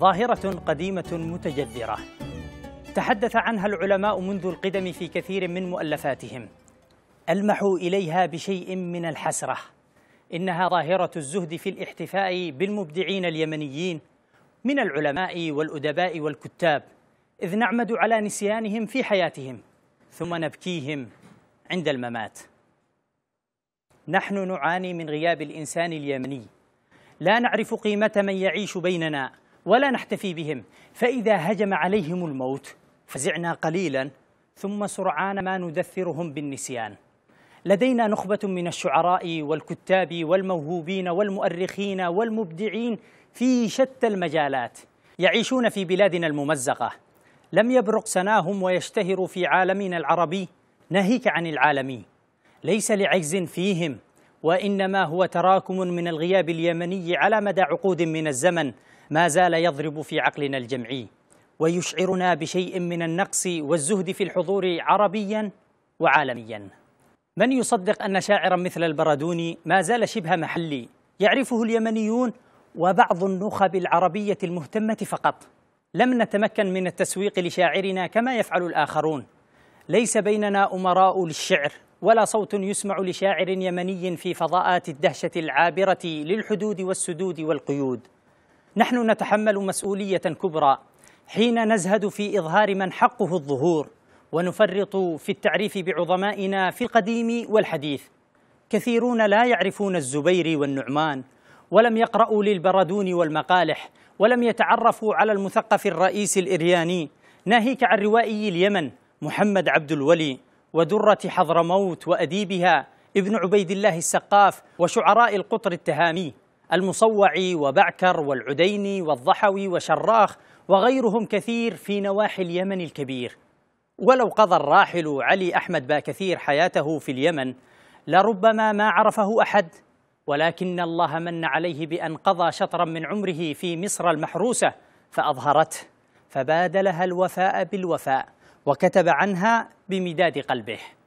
ظاهرة قديمة متجذرة تحدث عنها العلماء منذ القدم في كثير من مؤلفاتهم ألمحوا إليها بشيء من الحسرة إنها ظاهرة الزهد في الاحتفاء بالمبدعين اليمنيين من العلماء والأدباء والكتاب إذ نعمد على نسيانهم في حياتهم ثم نبكيهم عند الممات نحن نعاني من غياب الإنسان اليمني لا نعرف قيمة من يعيش بيننا ولا نحتفي بهم فإذا هجم عليهم الموت فزعنا قليلا ثم سرعان ما ندثرهم بالنسيان لدينا نخبة من الشعراء والكتاب والموهوبين والمؤرخين والمبدعين في شتى المجالات يعيشون في بلادنا الممزقة لم يبرق سناهم ويشتهروا في عالمنا العربي ناهيك عن العالمين ليس لعجز فيهم وإنما هو تراكم من الغياب اليمني على مدى عقود من الزمن ما زال يضرب في عقلنا الجمعي ويشعرنا بشيء من النقص والزهد في الحضور عربيا وعالميا من يصدق أن شاعرا مثل البرادوني ما زال شبه محلي يعرفه اليمنيون وبعض النخب العربية المهتمة فقط لم نتمكن من التسويق لشاعرنا كما يفعل الآخرون ليس بيننا أمراء للشعر ولا صوت يسمع لشاعر يمني في فضاءات الدهشة العابرة للحدود والسدود والقيود نحن نتحمل مسؤولية كبرى حين نزهد في إظهار من حقه الظهور ونفرط في التعريف بعظمائنا في القديم والحديث كثيرون لا يعرفون الزبير والنعمان ولم يقرأوا للبردون والمقالح ولم يتعرفوا على المثقف الرئيس الإرياني ناهيك عن روائي اليمن محمد عبد الولي ودرة حضرموت وأديبها ابن عبيد الله السقاف وشعراء القطر التهامي المصوعي وبعكر والعديني والضحوي وشراخ وغيرهم كثير في نواحي اليمن الكبير ولو قضى الراحل علي أحمد باكثير حياته في اليمن لربما ما عرفه أحد ولكن الله من عليه بأن قضى شطرا من عمره في مصر المحروسة فأظهرته فبادلها الوفاء بالوفاء وكتب عنها بمداد قلبه